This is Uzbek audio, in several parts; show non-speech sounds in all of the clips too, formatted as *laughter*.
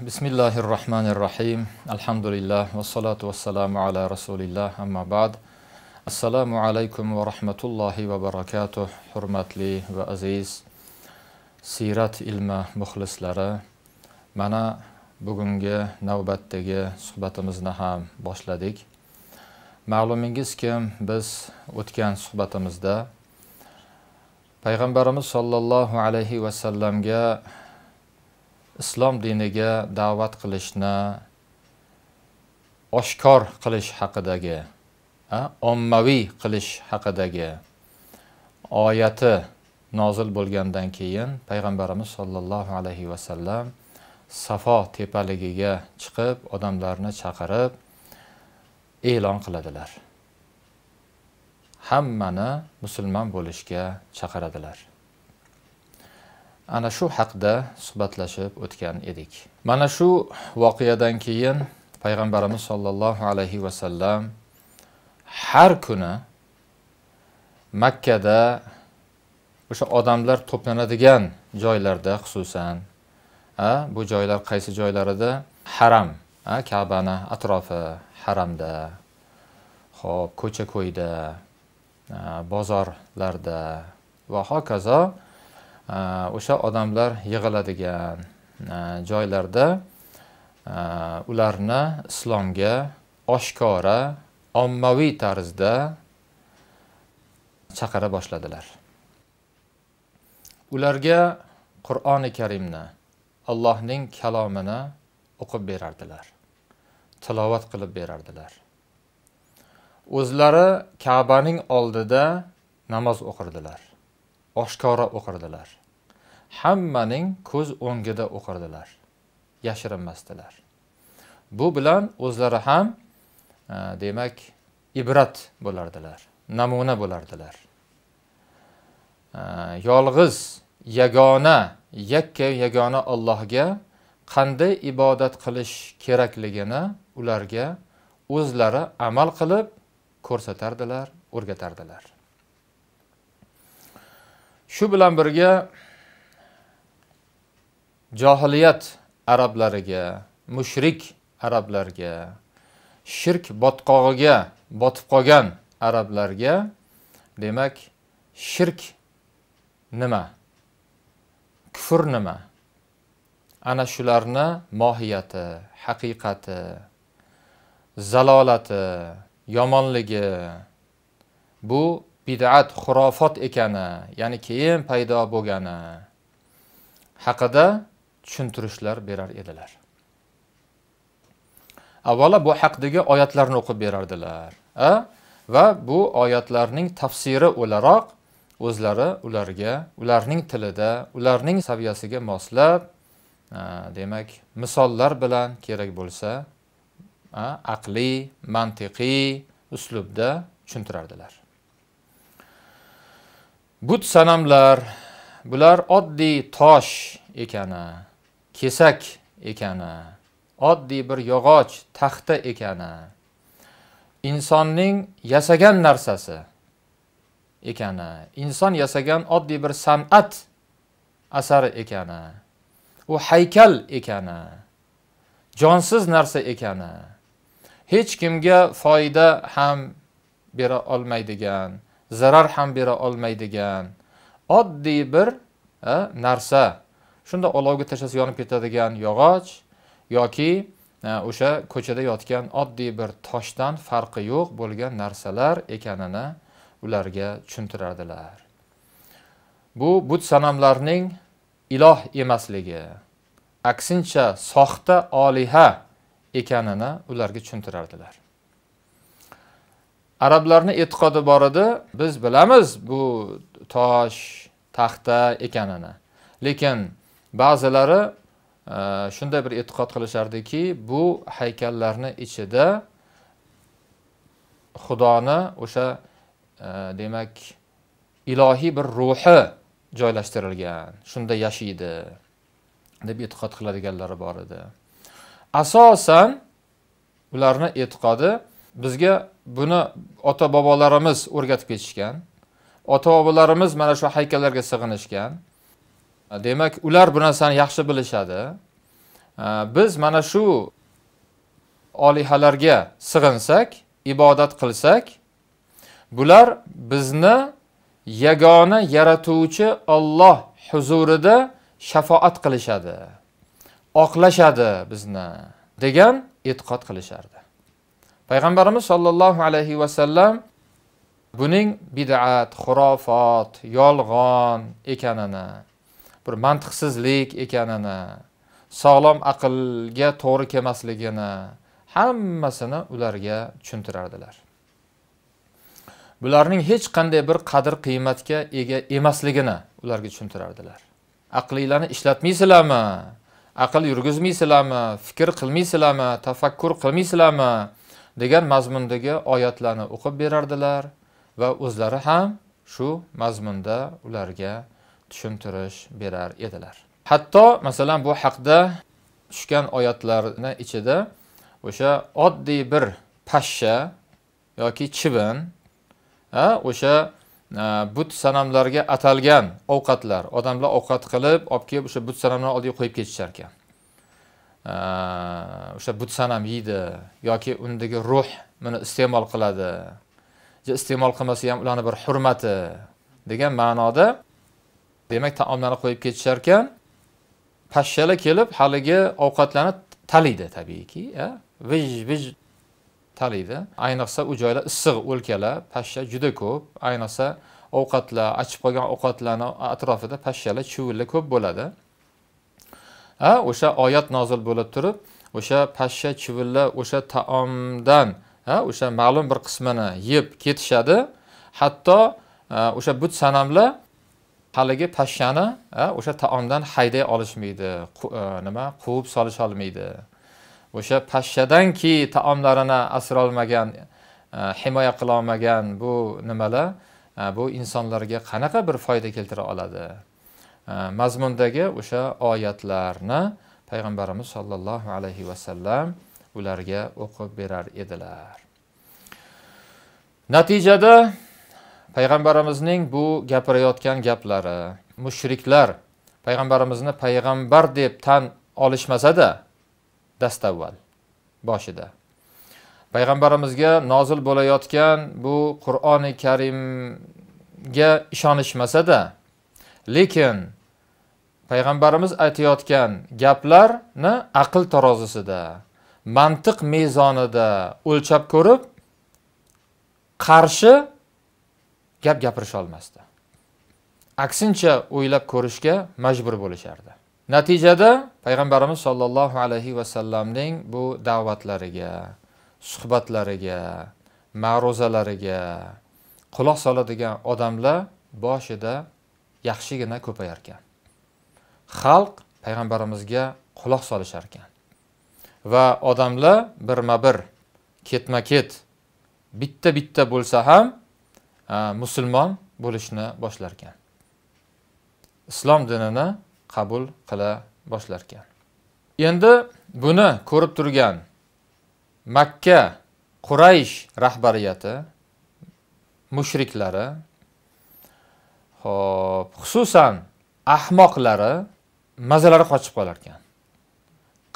bismillahi rohmanir rohim alhamdulillah vassalotu vassalamu ala rasulilloh amma ba'd assalomu alaykum va rahmatullohi va barakatuh hurmatli va aziz siyrat ilmi muxlislari mana bugungi navbatdagi suhbatimizni ham boshladik ma'lumingiz biz o'tgan suhbatimizda payg'ambarimiz sollallohu alayhi vasallamga islom diniga da'vat qilishni oshkor qilish haqidagi ommaviy qilish haqidagi oyati nozil bo'lgandan keyin payg'ambarimiz sollallohu alayhi vasallam safo tepaligiga chiqib odamlarni chaqirib e'lon qiladilar hammani musulmon bo'lishga chaqiradilar ana shu haqda suhbatlashib o'tgan edik mana shu voqeadan keyin payg'ambarimiz sollallohu alayhi vasallam har kuni makkada o'sha odamlar to'planadigan joylarda xususan a bu joylar qaysi joylarida haram a kabani atrofi haramda hop ko'cha ko'yda bozorlarda va hokazo o'sha odamlar yig'iladigan e, joylarda e, ularni islomga oshkora ommaviy tarzda chaqira boshladilar ularga qur'oni karimni allohning kalomini o'qib berardilar tilovat qilib berardilar o'zlari kabaning oldida namoz o'qirdilar oshkora o'qirdilar hammaning ko'z o'ngida o'qirdilar yashirinmasdilar bu bilan o'zlari ham e, demak ibrat bo'lardilar namuna bo'lardilar e, yolg'iz yagona yakka yagona ollohga qanday ibodat qilish kerakligini ularga o'zlari amal qilib ko'rsatardilar o'rgatardilar shu bilan birga johiliyat arablariga mushrik arablarga shirk botqog'iga botib qolgan arablarga demak shirk nima kufr nima ana shularni mohiyati haqiqati zalolati yomonligi bu bid'at xurofot ekani ya'ni keyin paydo bo'lgani haqida tushuntirishlar berar edilar avvalo bu haqdagi oyatlarni o'qib berardilar a va bu oyatlarning tafsiri o'laroq o'zlari ularga ularning tilida ularning saviyasiga moslab demak misollar bilan kerak bo'lsa aqliy mantiqiy uslubda tushuntirardilar but sanamlar bular oddiy tosh ekani kesak ekani oddiy bir yog'och taxta ekani insonning yasagan narsasi ekani inson yasagan oddiy bir san'at asari ekani u haykal ekani jonsiz narsa ekani hech kimga foyda ham bera olmaydigan zarar ham bera olmaydigan oddiy bir e, narsa shunda olovga tashlasa yonib ketadigan yog'och yoki e, o'sha ko'chada yotgan oddiy bir toshdan farqi yo'q bo'lgan narsalar ekanini ularga tushuntirardilar bu but sanamlarning iloh emasligi aksincha soxta oliha ekanini ularga tushuntirardilar arablarni e'tiqodi bor edi biz bilamiz bu tosh taxta ekanini lekin ba'zilari e, shunday bir e'tiqod qilishardiki bu haykallarni ichida xudoni o'sha e, demak ilohiy bir ruhi joylashtirilgan shunda yashaydi deb e'tiqod qiladiganlari bor edi asosan ularni e'tiqodi bizga buni ota bobolarimiz o'rgatib ketishgan ota bobolarimiz mana shu haykallarga sig'inishgan demak ular bu narsani yaxshi bilishadi biz mana shu olihalarga sig'insak ibodat qilsak bular bizni yagona yaratuvchi olloh huzurida shafoat qilishadi oqlashadi bizni degan e'tiqod qilishardi payg'ambarimiz sollallohu alayhi vasallam buning bid'at xurofot yolg'on ekanini bir mantiqsizlik ekanini sog'lom aqlga to'g'ri kelmasligini hammasini ularga tushuntirardilar bularning hech qanday bir qadr qiymatga ega emasligini ularga tushuntirardilar aqlinglarni ishlatmaysizlarmi aql yurgizmaysizlarmi fikr qilmaysizlarmi tafakkur qilmaysizlarmi degan mazmundagi oyatlarni o'qib berardilar va o'zlari ham shu mazmunda ularga tushuntirish berar edilar hatto masalan bu haqda tushgan oyatlarni ichida o'sha oddiy bir pashsha yoki chivin o'sha e, but sanamlarga atalgan ovqatlar odamlar ovqat qilib olib kelib o'sha but sanamlar oldiga qo'yib ketishar ekan e, o'sha but sanam yeydi yoki undagi ruh buni iste'mol qiladi iste'mol qilmasa ham ularni bir hurmati degan ma'noda demak taomlarni qo'yib ketishar ekan pashshalar kelib haligi ovqatlarni taliydi tabiiyki vij vij taliydi ayniqsa u joylar issiq o'lkalar pashsha juda ko'p ayniqsa ovqatlar achib qolgan ovqatlarni atrofida pashshalar chuvillar ko'p bo'ladi o'sha oyat nozil bo'lib turib o'sha pashsha chuvillar o'sha taomdan o'sha ma'lum bir qismini yeb ketishadi hatto o'sha but sanamlar haligi pashshani o'sha taomdan hayday olishmaydi e, nima quvib solish olmaydi o'sha pashshadanki taomlarini asrolmagan e, himoya qilolmagan bu nimalar e, bu insonlarga qanaqa bir foyda keltira oladi mazmundagi o'sha oyatlarni payg'ambarimiz sollallohu alayhi vasallam ularga o'qib berar edilar natijada payg'ambarimizning bu gapirayotgan gaplari mushriklar payg'ambarimizni payg'ambar deb tan olishmasada dastavval boshida payg'ambarimizga nozil bo'layotgan bu qur'oni karimga ishonishmasada lekin payg'ambarimiz aytayotgan gaplarni aql tarozisida mantiq mezonida o'lchab ko'rib qarshi gap gapirisholmasdi aksincha o'ylab ko'rishga majbur bo'lishardi natijada payg'ambarimiz sollallohu alayhi vasallamning bu da'vatlariga suhbatlariga ma'ruzalariga quloq soladigan odamlar boshida yaxshigina ko'payarkan xalq payg'ambarimizga quloq solisharkan va odamlar birma bir ketma ket bitta bitta bo'lsa ham musulmon bo'lishni boshlarkan islom dinini qabul qila boshlarkan endi buni ko'rib turgan makka quraysh rahbariyati mushriklari hop xususan ahmoqlari mazalari qochib qolarkan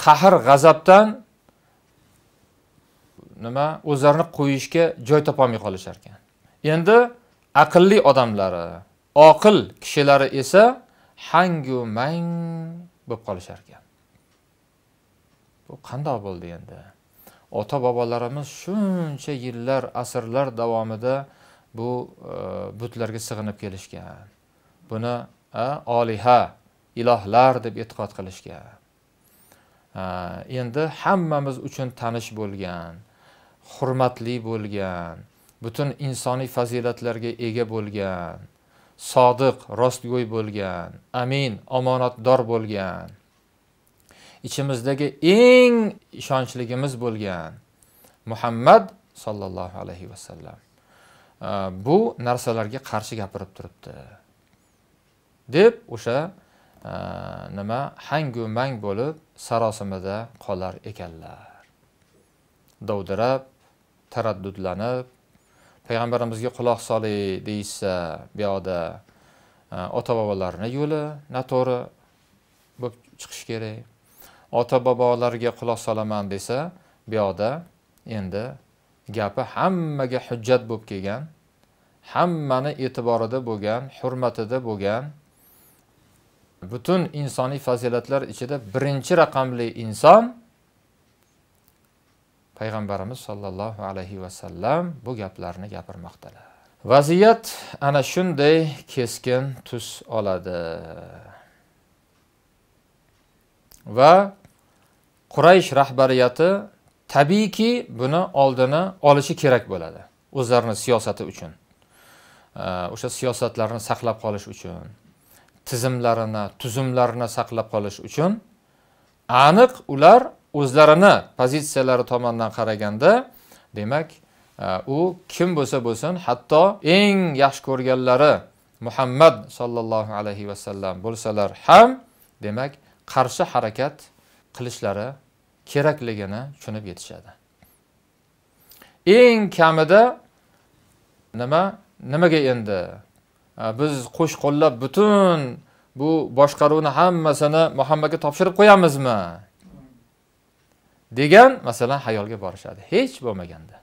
qahr g'azabdan nima o'zlarini qo'yishga joy topolmay qolisharkan endi aqlli odamlari oqil kishilari esa hangu mang bo'lib qolishar ekan bu qandoq bo'ldi endi ota bobolarimiz shuncha yillar asrlar davomida bu e, butlarga sig'inib kelishgan buni oliha ilohlar deb e'tiqod qilishgan endi hammamiz uchun tanish bo'lgan hurmatli bo'lgan butun insoniy fazilatlarga ega bo'lgan sodiq rostgo'y bo'lgan amin omonatdor bo'lgan ichimizdagi eng ishonchligimiz bo'lgan muhammad sollallohu alayhi vasallam bu narsalarga qarshi gapirib turibdi deb o'sha nima hangu mang bo'lib sarosimada qolar ekanlar dovdirab taraddudlanib payg'ambarimizga quloq soling deyishsa bu yoqda e, ota bobolarni yo'li noto'g'ri bo'lib chiqishi kerak ota bobolarga quloq solaman desa bu yoqda endi gapi hammaga hujjat bo'lib kelgan hammani e'tiborida bo'lgan hurmatida bo'lgan butun insoniy fazilatlar ichida birinchi raqamli inson payg'ambarimiz sollallohu alayhi vasallam bu gaplarni gapirmoqdalar vaziyat ana shunday keskin tus oladi va quraysh rahbariyati tabiiyki buni oldini olishi kerak bo'ladi o'zlarini siyosati uchun o'sha siyosatlarini saqlab qolish uchun tizimlarini tuzumlarini saqlab qolish uchun aniq ular o'zlarini pozitsiyalari tomonidan qaraganda demak e, u kim bo'lsa bo'lsin hatto eng yaxshi ko'rganlari muhammad sollallohu alayhi vasallam bo'lsalar ham demak qarshi harakat qilishlari kerakligini tushunib yetishadi eng kamida nima nimaga endi e, biz qo'sh qo'llab butun bu boshqaruvni hammasini muhammadga topshirib qo'yamizmi degan masalan xayolga borishadi hech bo'lmaganda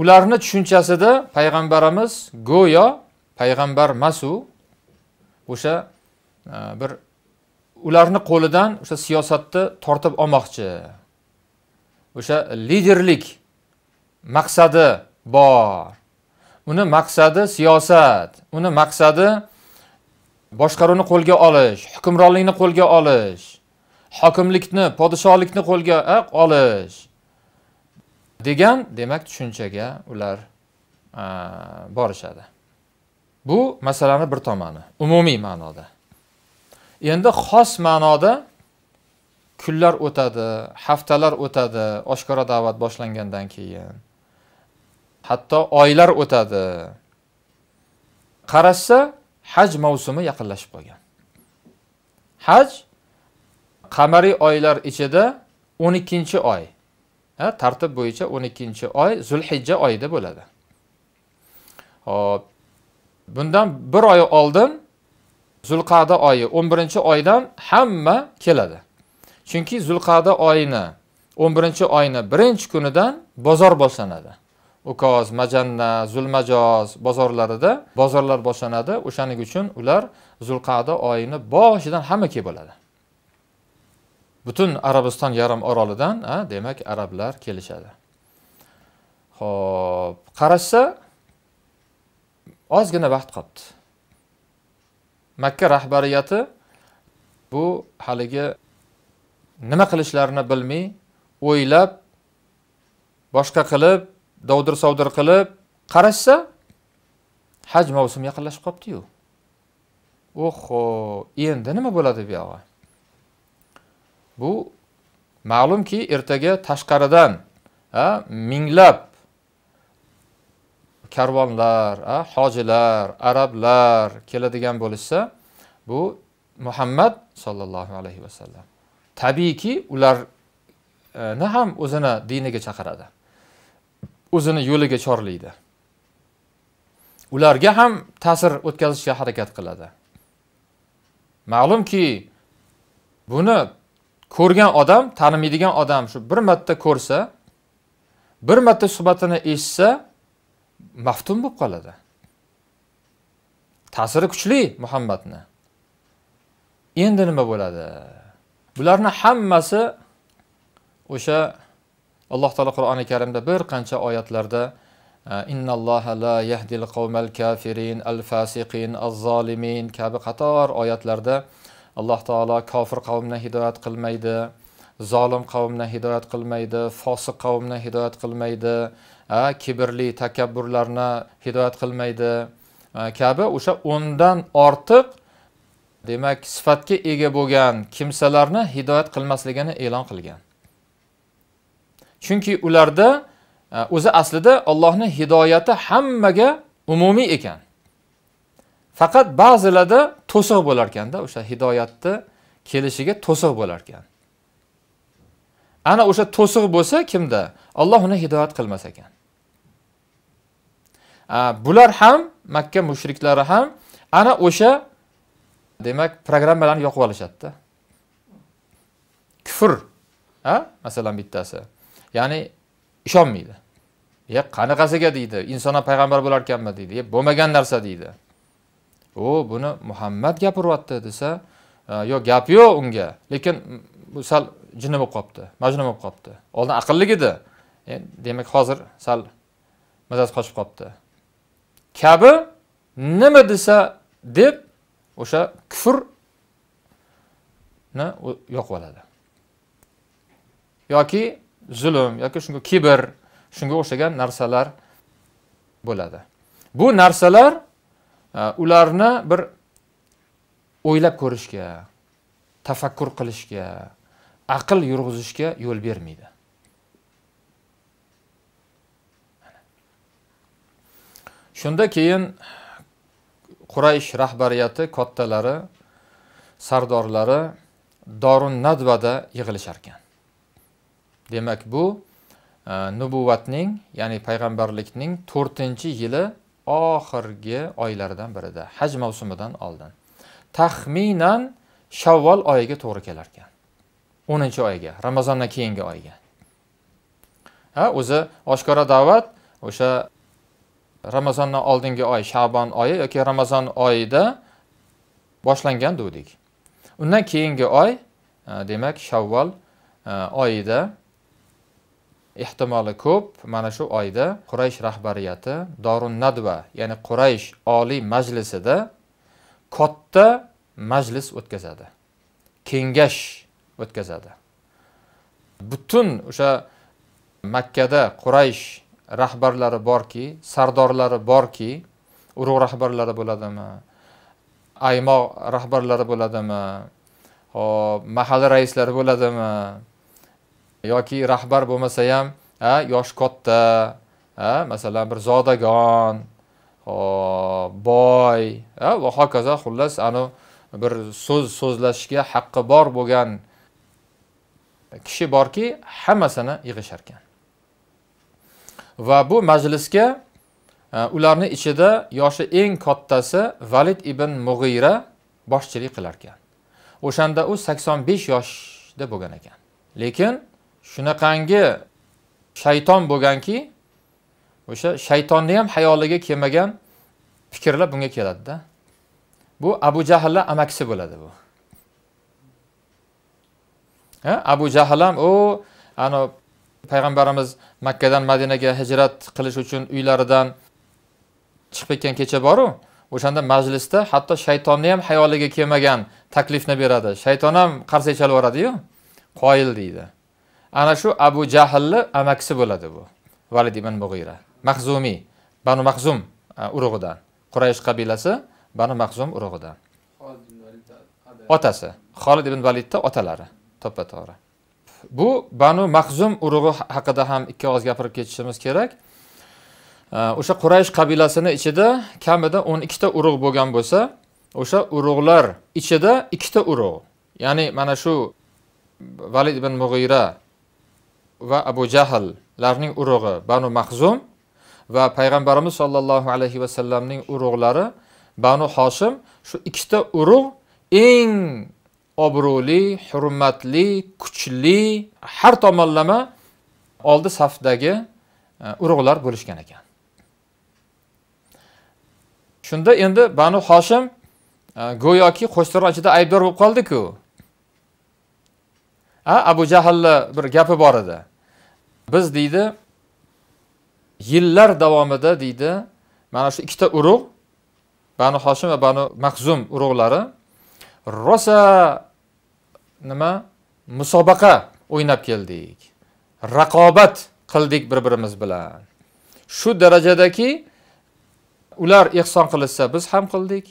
ularni tushunchasida payg'ambarimiz go'yo payg'ambar masu o'sha e, bir ularni qo'lidan o'sha siyosatni tortib olmoqchi o'sha liderlik maqsadi bor uni maqsadi siyosat uni maqsadi boshqaruvni qo'lga olish hukmronlikni qo'lga olish hokimlikni podshohlikni qo'lga olish degan demak tushunchaga ular borishadi bu masalani bir tomoni umumiy ma'noda endi xos ma'noda kunlar o'tadi haftalar o'tadi oshkora da'vat boshlangandan keyin hatto oylar o'tadi qarashsa haj mavsumi yaqinlashib qolgan haj qamariy oylar ichida o'n ikkinchi oy tartib bo'yicha o'n ikkinchi oy zulhijja oyida bo'ladi hop bundan bir oy oldin zulqada oyi o'n birinchi oydan hamma keladi chunki zulqada oyini o'n birinchi oyni birinchi kunidan bozor boshlanadi ukoz majanna zulmajoz bozorlarida bozorlar boshlanadi o'shaning uchun ular zulqada oyini boshidan hamma kelib oladi butun arabiston yarim orolidan demak arablar kelishadi ho'p qarashsa ozgina vaqt qolibdi makka rahbariyati bu haligi nima qilishlarini bilmay o'ylab boshqa qilib dovdir sovdir qilib qarashsa haj mavsumi yaqinlashib qolibdiyu oho endi nima bo'ladi bu buyog'i bu ma'lumki ertaga tashqaridan minglab karvonlar hojilar arablar keladigan bo'lishsa bu muhammad sollallohu alayhi vasallam tabiiyki ularni ham o'zini diniga chaqiradi o'zini yo'liga chorlaydi ularga ham ta'sir o'tkazishga harakat qiladi ma'lumki buni ko'rgan odam tanimaydigan odam shu bir marta ko'rsa bir marta suhbatini eshitsa maftun bo'lib qoladi ta'siri kuchli muhammadni endi nima bo'ladi bularni hammasi o'sha alloh taolo qur'oni karimda bir qancha oyatlarda zolimin kabi qator oyatlarda alloh taolo kofir qavmni hidoyat qilmaydi zolim qavmni hidoyat qilmaydi fosiq qavmni hidoyat qilmaydi kibrli takabburlarni hidoyat qilmaydi kabi o'sha o'ndan ortiq demak sifatga ega bo'lgan kimsalarni hidoyat qilmasligini e'lon qilgan chunki ularda e, o'zi aslida Allohning hidoyati hammaga umumiy ekan faqat ba'zilarda to'siq bo'lar ekanda o'sha hidoyatni kelishiga to'siq bo'lar ekan ana o'sha to'siq bo'lsa kimda Alloh uni hidoyat qilmas ekan bular ham makka mushriklari ham ana o'sha demak programmalarni yoqib olishadida kufr masalan bittasi ya'ni ishonmaydi e qanaqasiga deydi inson ham payg'ambar bo'larkanmi deydi bo'lmagan narsa deydi u buni muhammad gapiryapti desa yo gap yo'q unga lekin bu sal jinni bo'lib qolibdi majnun bo'lib qolibdi oldin aqlli edi e, demak hozir sal mazasi qochib qolibdi kabi nima desa deb o'sha kufrni yoqib oladi yoki zulm yoki shunga kibr shunga o'xshagan narsalar bo'ladi bu narsalar e, ularni bir o'ylab ko'rishga tafakkur qilishga aql yurg'izishga yo'l bermaydi shunda keyin quraysh rahbariyati kattalari sardorlari dorun nadvada yig'ilisharkan demak bu e, nubuvatning ya'ni payg'ambarlikning to'rtinchi yili oxirgi oylardan birida haj mavsumidan oldin taxminan shavvol oyiga to'g'ri kelar ekan o'ninchi oyga ramazondan keyingi oyga ha o'zi oshkora da'vat o'sha ramazondan oldingi oy shabon oyi yoki ramazon oyida boshlangan dedik undan keyingi oy e, demak shavvol e, oyida ehtimoli ko'p mana shu oyda quraysh rahbariyati dorun nadva ya'ni quraysh oliy majlisida katta majlis o'tkazadi kengash o'tkazadi butun o'sha makkada quraysh rahbarlari borki sardorlari borki urug' rahbarlari bo'ladimi aymoq rahbarlari bo'ladimi hop mahalla raislari bo'ladimi yoki rahbar bo'lmasa ham yoshi katta masalan bir zodagon boy va hokazo xullas anavi bir so'z so'zlashga haqqi bor bo'lgan kishi borki hammasini yig'isharkan va bu majlisga ularni ichida yoshi eng kattasi valid ibn mug'iyra boshchilik qilarkan o'shanda u sakson besh yoshda bo'lgan ekan lekin shunaqangi shayton bo'lganki o'sha shaytonni ham hayoliga kelmagan fikrlar bunga keladida bu abu jahlni amakisi bo'ladi bu ha? abu jahl ham u ani payg'ambarimiz makkadan madinaga hijrat qilish uchun uylaridan chiqib ketgan kecha boru o'shanda majlisda hatto shaytonni ham hayoliga kelmagan taklifni beradi shayton ham qarsak chalib yuboradiyu qoyil deydi ana shu abu jahlni amakisi bo'ladi bu valid ibn mug'ira mahzumiy banu mahzum urug'idan quraysh qabilasi banu mahzum urug'idan otasi xolid ibn validni otalari to'ppa to'g'ri bu banu mahzum urug'i haqida ham ikki og'iz gapirib ketishimiz kerak o'sha quraysh qabilasini ichida kamida o'n ikkita urug' bo'lgan bo'lsa o'sha urug'lar ichida ikkita urug' ya'ni mana shu valid ibn mug'iyra va abu jahllarning urug'i banu mahzum va payg'ambarimiz sollallohu alayhi vasallamning urug'lari banu hoshim shu ikkita urug' eng obro'li hurmatli kuchli har tomonlama oldi safdagi e, urug'lar bo'lishgan ekan shunda endi banu hoshim e, go'yoki qo'shtirnoq ichida aybdor bo'lib qoldiku a abu jahlni bir gapi bor edi biz deydi yillar davomida deydi mana shu ikkita urug' banu hoshim va banu mahzum urug'lari rosa nima musobaqa o'ynab keldik raqobat qildik bir birimiz bilan shu darajadaki ular ehson qilishsa biz ham qildik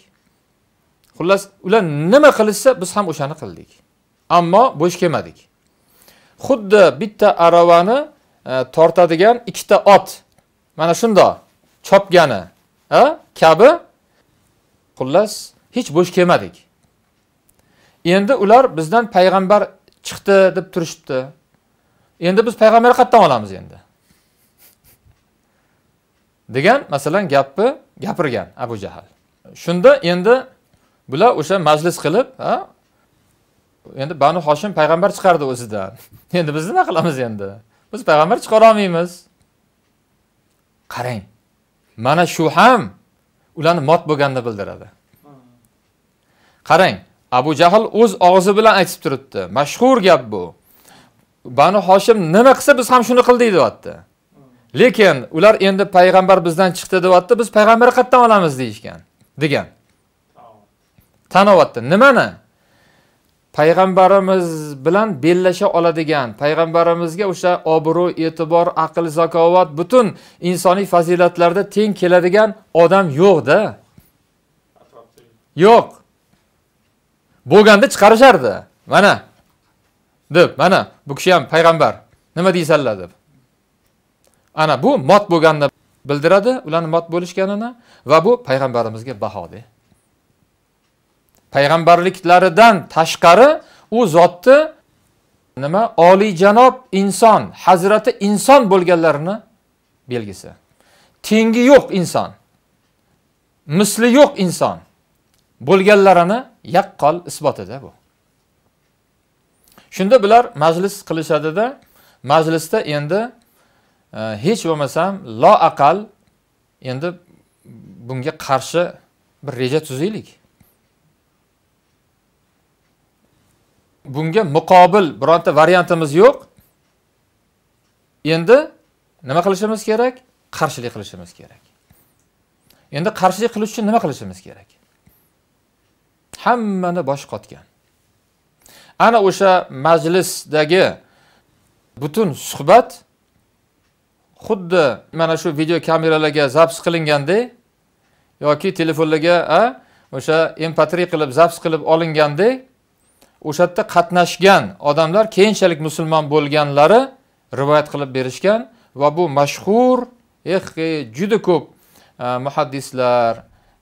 xullas ular nima qilishsa biz ham o'shani qildik ammo bo'sh kelmadik xuddi bitta aravani Э, tortadigan ikkita ot mana shundoq chopgani э? kabi xullas hech bo'sh kelmadik endi ular bizdan payg'ambar chiqdi deb turishibdi endi biz payg'ambarni qayerdan olamiz endi degan masalan gapni gapirgan abu jahl shunda endi bular o'sha majlis qilib endi banu hoshim payg'ambar chiqardi o'zidan *laughs* endi biz nima qilamiz endi biz payg'ambar chiqara olmaymiz qarang mana shu ham ularni mot bo'lganini bildiradi qarang abu jahl o'z og'zi bilan aytib turibdi mashhur gap bu banu hoshim nima qilsa biz ham shuni qildik deyapti lekin ular endi payg'ambar bizdan chiqdi deyapti biz payg'ambar qayerdan olamiz deyishgan degan tan olyapti nimani payg'ambarimiz bilan bellasha oladigan payg'ambarimizga o'sha obro' e'tibor aql zakovat butun insoniy fazilatlarda teng keladigan odam yo'qda yo'q bo'lganda chiqarishardi mana deb mana bu kishi ham payg'ambar nima deysanlar deb ana bu mot bo'lganini bildiradi ularni mot bo'lishganini va bu payg'ambarimizga bahoda payg'ambarliklaridan tashqari u zotni nima oliyjanob inson hazrati inson bo'lganlarini belgisi tengi yo'q inson misli yo'q inson bo'lganlarini yaqqol isbotida bu shunda bular majlis qilishadida majlisda endi e, hech bo'lmasam loaqal endi bunga qarshi bir reja tuzaylik bunga muqobil bironta variantimiz yo'q endi nima qilishimiz kerak qarshilik qilishimiz kerak endi qarshilik qilish uchun nima qilishimiz kerak hammani boshi qotgan ana o'sha majlisdagi butun suhbat xuddi mana shu video kameralarga zaps qilingandek yoki telefonlarga o'sha mp3 qilib zaps qilib olingandek o'sha yerda qatnashgan odamlar keyinchalik musulmon bo'lganlari rivoyat qilib berishgan va bu mashhur eh, eh juda ko'p eh, muhaddislar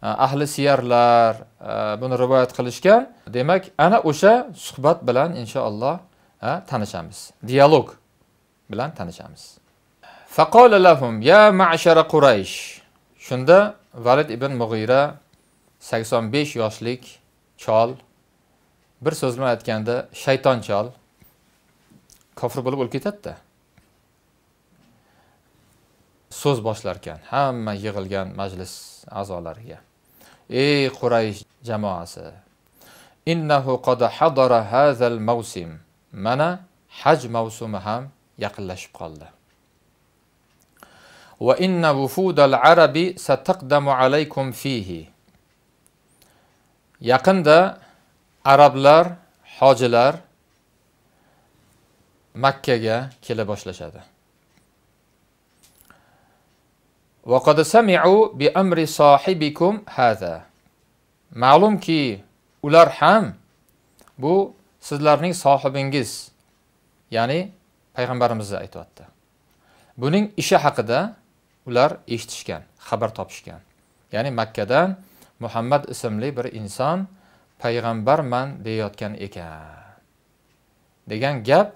eh, ahli siyarlar buni rivoyat qilishgan demak ana o'sha suhbat bilan inshaalloh tanishamiz dialog bilan tanishamiz ya ma'shara quraysh shunda valid ibn mug'ira 85 yoshlik chol bir so'z bilan aytganda chol kofir bo'lib o'lib ketadida so'z boshlar ekan hamma yig'ilgan majlis a'zolariga ey quraysh jamoasi innahu qad hadara hazal mavsim mana haj mavsumi ham yaqinlashib qoldi va inna vufudal arabi sataqdamu alaykum fihi yaqinda arablar hojilar makkaga kela boshlashadi ma'lumki ular ham bu sizlarning sohibingiz ya'ni payg'ambarimiz aytyapti buning ishi haqida ular eshitishgan xabar topishgan ya'ni makkadan muhammad ismli bir inson payg'ambarman deyayotgan ekan degan gap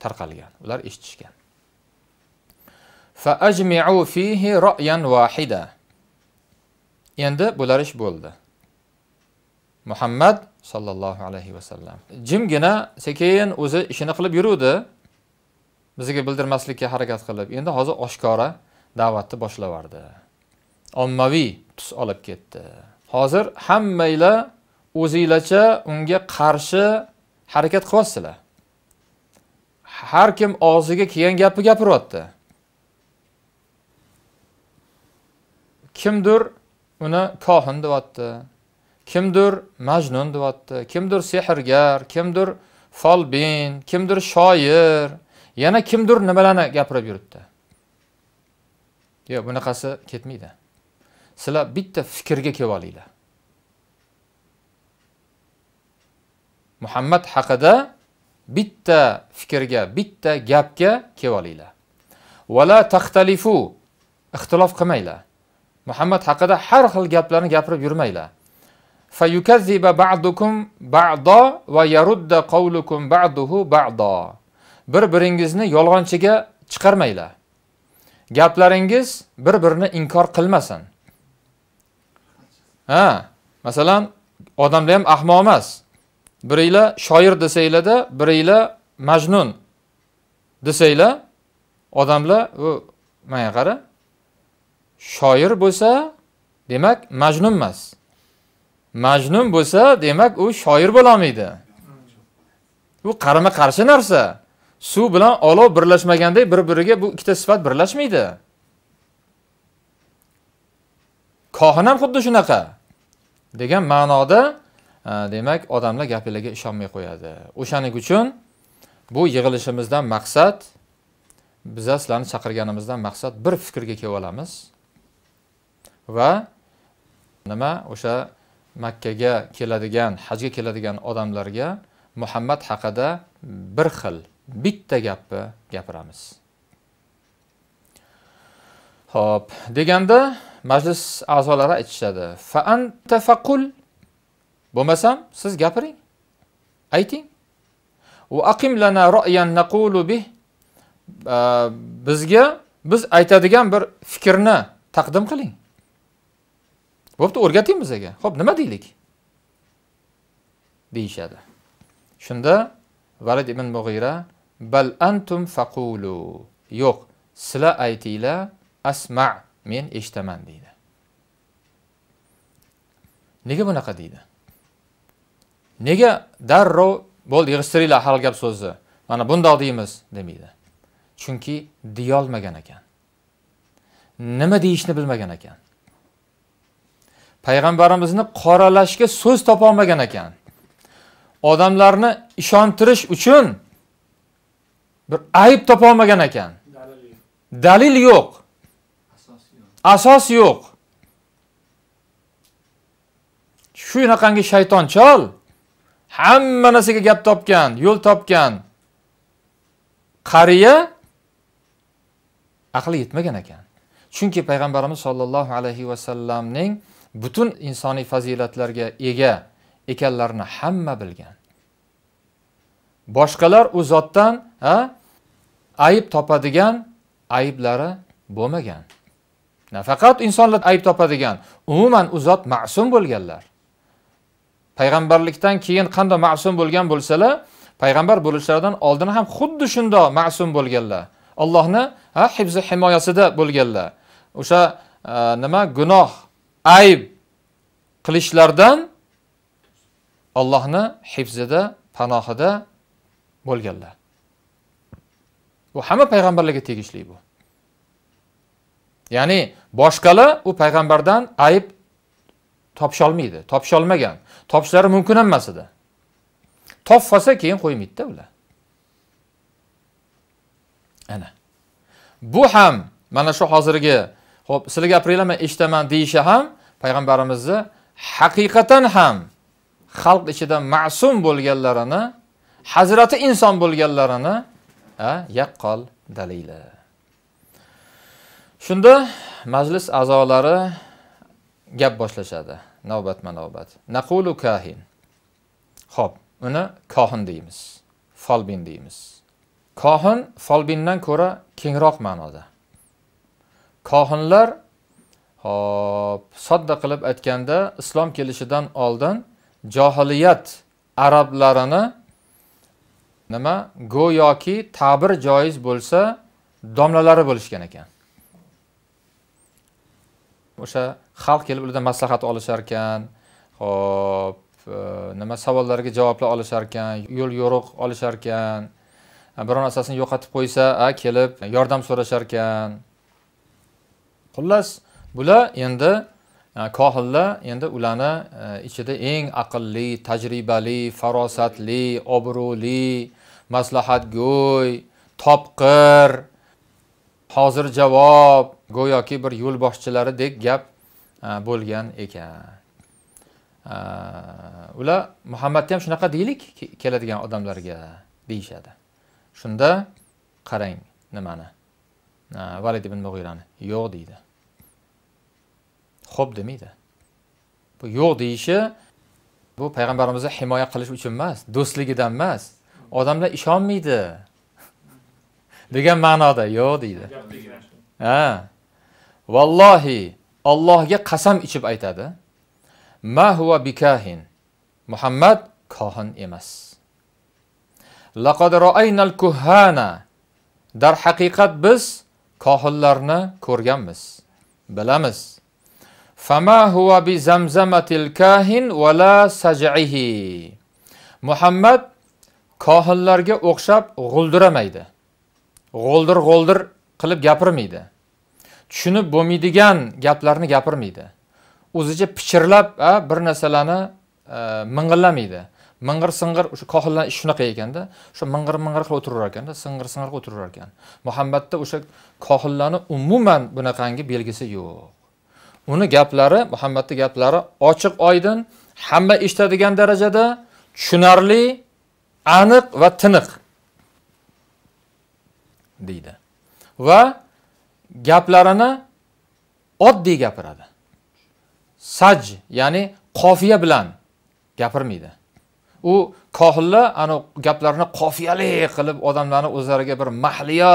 tarqalgan ular eshitishgan fihi endi bular ish bo'ldi muhammad sollallohu alayhi vasallam jimgina sekin o'zi ishini qilib yuruvdi bizga bildirmaslikka harakat qilib endi hozir oshkora da'vatni boshlaverdi ommaviy tus olib ketdi hozir hammanglar o'zinglarcha unga qarshi harakat qilyapsizlar har kim og'ziga kelgan gapni gapiryapti kimdir uni kohin deyapti kimdir majnun deyapti kimdir sehrgar kimdir folbin kimdir shoir yana kimdir nimalarni gapirib yuribdi yo'q bunaqasi ketmaydi sizlar bitta fikrga kelib olinglar muhammad haqida bitta fikrga bitta gapga kelib olinglar vala taxtalifu ixtilof qilmanglar muhammad haqida har xil gaplarni gapirib yurmanglar fayukazziba ba'dukum ba'do va yarudda qawlukum ba'duhu ba'do bir biringizni yolg'onchiga chiqarmanglar gaplaringiz bir birini inkor qilmasin ha masalan odamlar ham ahmoq emas biringlar shoir desanglarda biringlar majnun desanglar odamlar u manga qara shoir bo'lsa demak majnun emas majnun bo'lsa demak u shoir bo'lolmaydi bu qarama qarshi narsa suv bilan olov birlashmagandek bir biriga bu ikkita sifat birlashmaydi kohin ham xuddi shunaqa degan ma'noda demak odamlar gapinglarga ishonmay qo'yadi o'shaning uchun bu yig'ilishimizdan maqsad biza sizlarni chaqirganimizdan maqsad bir fikrga kelib olamiz va nima o'sha makkaga keladigan hajga keladigan odamlarga muhammad haqida bir xil bitta gapni gapiramiz ho'p deganda majlis a'zolari aytishadi faanta faqul bo'lmasam siz gapiring ayting aqim lana ra'yan naqulu bih bizga biz aytadigan bir fikrni taqdim qiling bo'pti o'rgating bizaga ho'p nima deylik deyishadi shunda valid ibn mug'ira bal antum faqulu yo'q sizlar aytinglar asma men eshitaman deydi nega bunaqa deydi nega darrov bo'ldi yig'ishtiringlar hali gap so'zni mana bundoq deymiz demaydi chunki deyolmagan ekan nima deyishni bilmagan ekan payg'ambarimizni qoralashga so'z topolmagan ekan odamlarni ishontirish uchun bir ayb topolmagan ekan dalil yo'q asos yo'q shu shunaqangi shayton chol hamma narsaga gap topgan yo'l topgan qariya aqli yetmagan ekan chunki payg'ambarimiz sollallohu alayhi vasallamning butun insoniy fazilatlarga ega ekanlarini hamma bilgan boshqalar u zotdan ayb topadigan ayblari bo'lmagan nafaqat insonlar ayb topadigan umuman u zot ma'sum bo'lganlar payg'ambarlikdan keyin qandoq ma'sum bo'lgan bo'lsalar payg'ambar bo'lishlaridan oldin ham xuddi shundoq ma'sum bo'lganlar allohni ha hibzi himoyasida bo'lganlar o'sha e, nima gunoh ayb qilishlardan allohni hibzida panohida bo'lganlar bu hamma payg'ambarlarga tegishli bu ya'ni boshqalar u payg'ambardan ayb topisholmaydi topisholmagan topishlari mumkin emas edi qolsa keyin qo'ymaydida ular ana bu ham mana shu hozirgi ho'p sizlar gapiringlar man eshitaman deyishi ham payg'ambarimizni haqiqatan ham xalq ichida ma'sum bo'lganlarini hazrati inson bo'lganlarini yaqqol dalili shunda majlis a'zolari gap boshlashadi navbatma navbat naqulu kahin ho'p uni kohin deymiz folbin deymiz kohin folbindan ko'ra kengroq ma'noda kohinlar hop sodda qilib aytganda islom kelishidan oldin johiliyat arablarini nima go'yoki ta'bir joiz bo'lsa domlalari bo'lishgan ekan o'sha xalq kelib ulardan maslahat olishar ekan hop e, nima savollarga javoblar olishar ekan yo'l yo'riq olishar ekan e, biror narsasini yo'qotib qo'ysa a kelib yordam so'rashar ekan xullas bular endi e, kohillar endi ularni ichida eng aqlli tajribali farosatli obro'li maslahatgo'y topqir hozir javob go'yoki bir yo'lboshchilaridek gap Э, bo'lgan ekan э, ular muhammadni ham shunaqa deylik keladigan odamlarga deyishadi shunda qarang nimani э, valid ibn mug'irani yo'q deydi xo'p demaydi bu yo'q deyishi bu payg'ambarimizni himoya qilish uchun emas do'stligidan emas odamlar ishonmaydi *laughs* degan ma'noda yo'q deydi ha vallohi Allohga qasam ichib aytadi ma huwa bikahin muhammad kohin emas laqad ra'aynal kuhana Dar haqiqat biz kohinlarni ko'rganmiz bilamiz fama huwa bi zamzamatil kahin la saj'ihi muhammad kohinlarga o'xshab g'uldiramaydi G'uldir-g'uldir qilib gapirmaydi tushunib bo'lmaydigan gaplarni gapirmaydi o'zicha pichirlab bir narsalarni e, ming'illamaydi ming'ir sing'ir o'sha kohillar ish shunaqa ekanda o'sha ming'ir ming'ir qilib o'tirar ekanda sing'ir sing'ir qilib o'tirar ekan muhammadda o'sha kohillarni umuman bunaqangi belgisi yo'q uni gaplari muhammadni gaplari ochiq oydin hamma eshitadigan darajada tushunarli aniq va tiniq deydi va gaplarini oddiy gapiradi saj ya'ni qofiya bilan gapirmaydi u kohillar ani gaplarni qofiyali qilib odamlarni o'zlariga bir mahliyo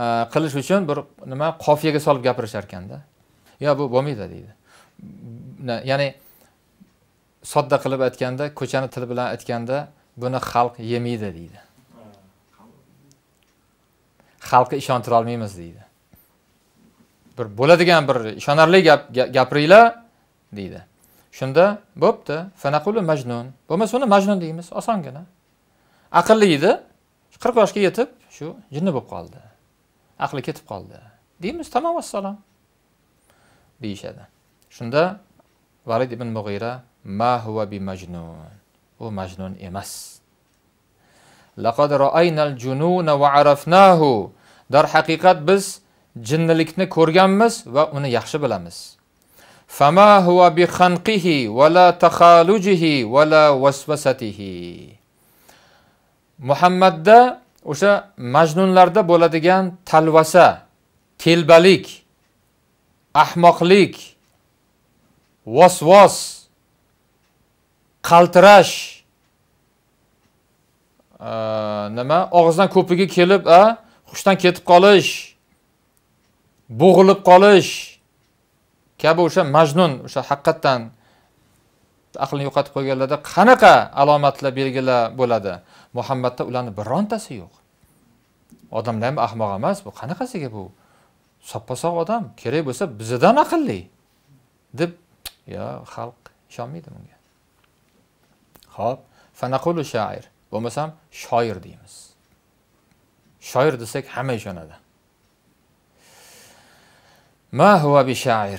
e, qilish uchun bir nima qofiyaga solib gapirishar ekanda yo bu bo'lmaydi deydi ya'ni sodda qilib aytganda ko'chani tili bilan aytganda buni xalq yemaydi deydi xalqqa ishontira olmaymiz deydi bir bo'ladigan bir ishonarli gap gapiringlar deydi shunda bo'pti fanaqulu majnun bo'lmasa uni majnun deymiz osongina aqlli edi qirq yoshga yetib shu jinni bo'lib qoldi aqli ketib qoldi deymiz tamom vassalom deyishadi shunda valid ibn mug'ira ma huva bi majnun u majnun emas laqad ra'aynal junun va arafnahu dar haqiqat biz jinnilikni ko'rganmiz va uni yaxshi bilamiz fama huwa bi khanqihi va la taxalujihi va la muhammadda o'sha majnunlarda bo'ladigan talvasa telbalik ahmoqlik vosvos qaltirash nima og'izdan ko'piga kelib a hushdan ketib qolish bo'g'ilib qolish kabi o'sha majnun o'sha haqiqatdan aqlni yo'qotib qo'yganlarda qanaqa alomatlar belgilar bo'ladi muhammadda ularni birontasi yo'q odamlar ham ahmoq emas bu qanaqasiga bu soppa sog' odam kerak bo'lsa bizadan aqlli deb yo xalq ishonmaydi bunga ho'p fanaqulu shoir bo'lmasam shoir deymiz shoir desak hamma ishonadi shair.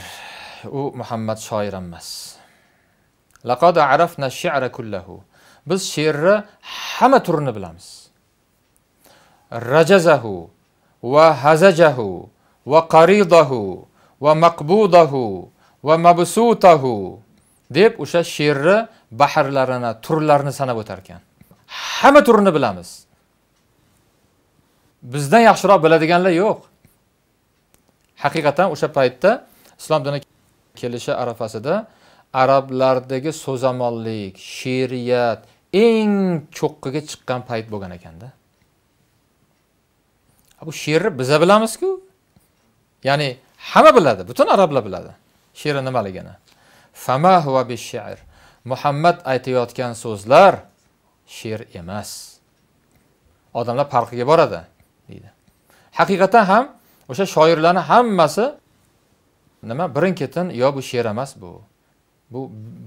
U Muhammad shoir emas. Laqad arafna shi'ra kullahu. Biz she'rni hamma turini bilamiz. Rajazahu va hazajahu va qaridahu va maqbudahu va mabsutahu deb o'sha she'rni bahrlarini, turlarini sanab o'tar ekan. Hamma turini bilamiz. Bizdan yaxshiroq biladiganlar yo'q. haqiqatan o'sha paytda islom dini kelishi arafasida arablardagi so'zamonlik she'riyat eng cho'qqiga chiqqan payt bo'lgan ekanda bu she'rni biza bilamizku ya'ni hamma biladi butun arablar biladi she'ri nimaligini fama huva bi shi'r muhammad aytayotgan so'zlar she'r emas odamlar farqiga boradi deydi haqiqatan ham o'sha shoirlarni hammasi nima birin ketin yo bu she'r emas bu bu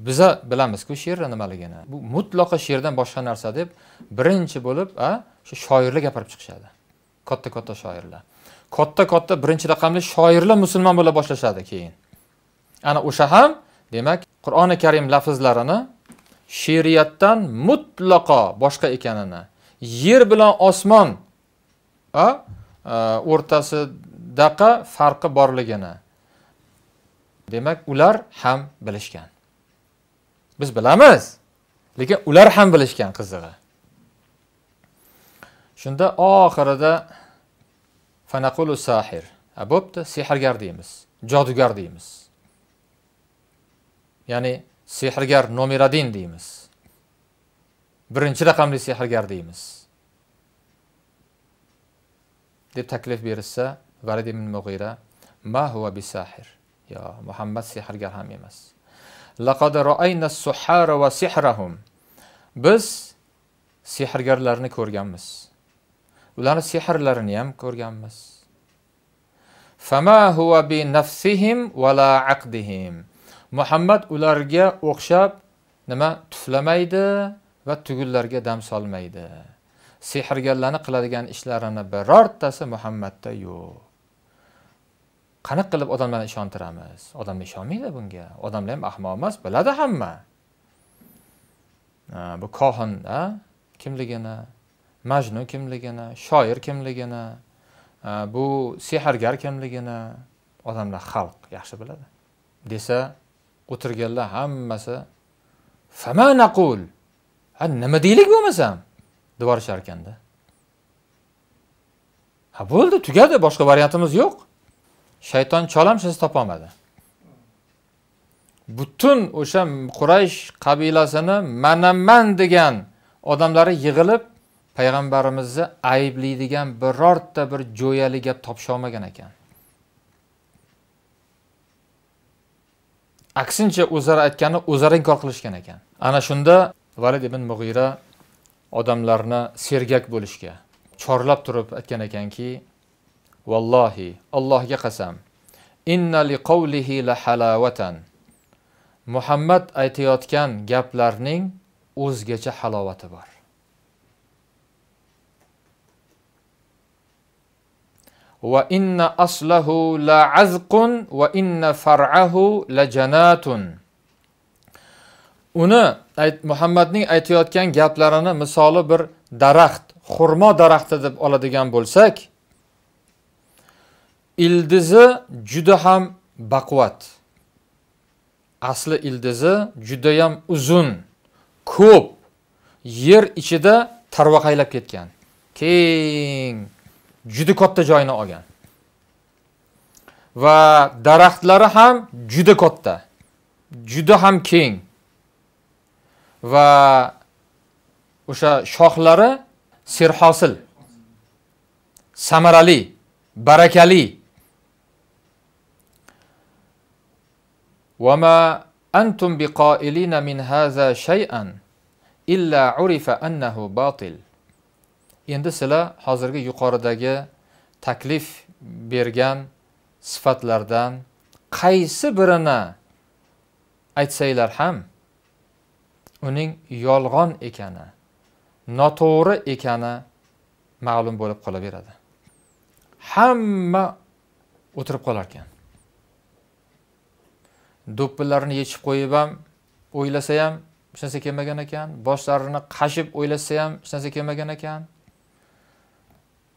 biza bilamizku she'rni nimaligini bu mutlaqo she'rdan boshqa narsa deb birinchi bo'lib a shoirlar gapirib chiqishadi katta katta shoirlar katta katta birinchi raqamli shoirlar musulmon bo'la boshlashadi keyin ana o'sha ham demak qur'oni karim lafzlarini she'riyatdan mutlaqo boshqa ekanini yer bilan osmon o'rtasi daqa farqi borligini demak ular ham bilishgan biz bilamiz lekin ular ham bilishgan qizig'i shunda oxirida fanaqulu sahir bo'pti sehrgar deymiz jodugar deymiz ya'ni sehrgar nomeradin deymiz birinchi raqamli sehrgar deymiz deb taklif berishsa valid ibn mug'ira ma huwa bisahir yo muhammad sehrgar ham emas laqad roayna suhara va sihrahum biz sehrgarlarni ko'rganmiz ularni sehrlarini ham ko'rganmiz fama huwa bi nafsihim va la aqdihim muhammad ularga o'xshab nima tuflamaydi va tugullarga dam solmaydi sehrgarlarni qiladigan ishlarini birortasi muhammadda yo'q qanaqa qilib odamlarni ishontiramiz odamlar ishonmaydi bunga odamlar ham ahmoq emas biladi hamma bu kohin kimligini majnu kimligini shoir kimligini bu sehrgar kimligini odamlar xalq yaxshi biladi desa o'tirganlar hammasi fama naqul ha nima deylik bo'lmasam deb yuborisharkanda ha bo'ldi tugadi boshqa variantimiz yo'q shayton cholam sizni topolmadi butun o'sha quraysh qabilasini manaman degan odamlari yig'ilib payg'ambarimizni ayblaydigan birorta bir jo'yali gap topisholmagan ekan aksincha o'zlari aytgani o'zlari inkor qilishgan ekan ana shunda valid ibn mug'ira odamlarni sergak bo'lishga chorlab turib aytgan ekanki vallohi allohga qasam inna li la halawatan. muhammad aytayotgan gaplarning o'zgacha halovati bor va inna aslahu la azqun va inna far'ahu la janatun uni muhammadning aytayotgan gaplarini misoli bir daraxt xurmo daraxti deb oladigan bo'lsak ildizi juda ham baquvvat asli ildizi judayam uzun ko'p yer ichida tarvaqaylab ketgan keng juda katta joyni olgan va daraxtlari ham juda katta juda ham keng va o'sha shoxlari serhosil samarali barakali وَمَا أَنْتُمْ بِقَائِلِينَ مِنْ هَذَا شَيْئًا إِلَّا عُرِفَ أَنَّهُ بَاطِلٌ Endi sizlar hozirgi yuqoridagi taklif bergan sifatlardan qaysi birini aytsanglar ham uning yolg'on ekani noto'g'ri ekani ma'lum bo'lib qolaveradi hamma o'tirib qolarkan do'ppilarini yechib qo'yib ham o'ylasa ham hech narsa kelmagan ekan boshlarini qashib o'ylasa ham hech narsa kelmagan ekan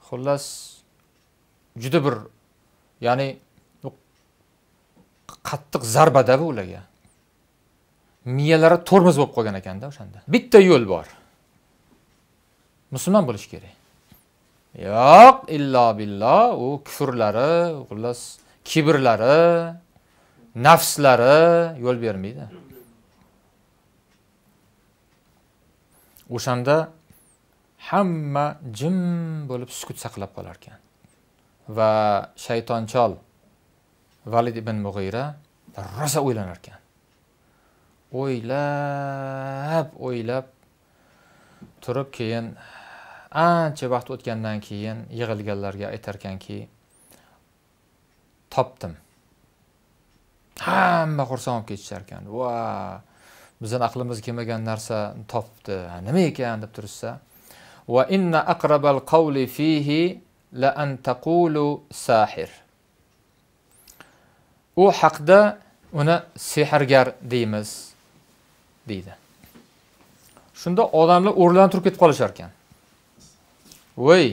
xullas juda bir ya'ni qattiq zarbada bu ularga miyalari tormoz bo'lib qolgan ekanda o'shanda bitta yo'l bor musulmon bo'lish kerak yo'q illo billo u kufrlari xullas kibrlari nafslari yo'l bermaydi o'shanda hamma jim bo'lib sukut saqlab qolar ekan va shaytonchol valid ibn mug'ira rosa o'ylanar ekan o'ylab o'ylab turib keyin ancha vaqt o'tgandan keyin yig'ilganlarga aytarkanki topdim hamma xursand bo'lib ketishar ekan va bizni aqlimizga kelmagan narsa topdi nima ekan deb turishsa va inna aqrabal qawli fihi la an taqulu sahir u haqda uni sehrgar deymiz deydi shunda odamlar o'rnidan turib ketib qolishar ekan voy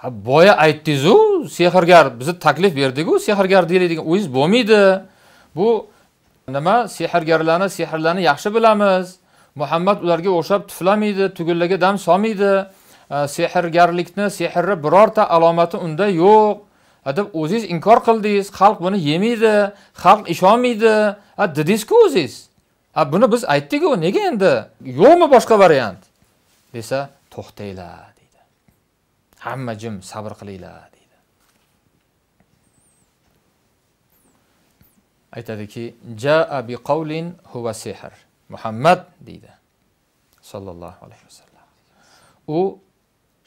ha boya aytdingiz-ku, sehrgar bizni taklif berdiku sehrgar deyladigan o'yingiz bo'lmaydi. Bu nima? Sehrgarlarni, sehrlarni yaxshi bilamiz. Muhammad ularga o'xshab tuflamaydi, tugunlarga dam solmaydi. Sehrgarlikni, sehrni birorta alomati unda yo'q. deb o'zingiz inkor qildingiz, xalq buni yemaydi, xalq ishonmaydi. a dedingiz-ku o'zingiz. buni biz aytdik-ku, nega endi? Yo'qmi boshqa variant? desa, to'xtanglar. hamma jim sabr qilinglar deydi aytadiki jaa bi muhammad deydi sollallohu alayhi vasallam u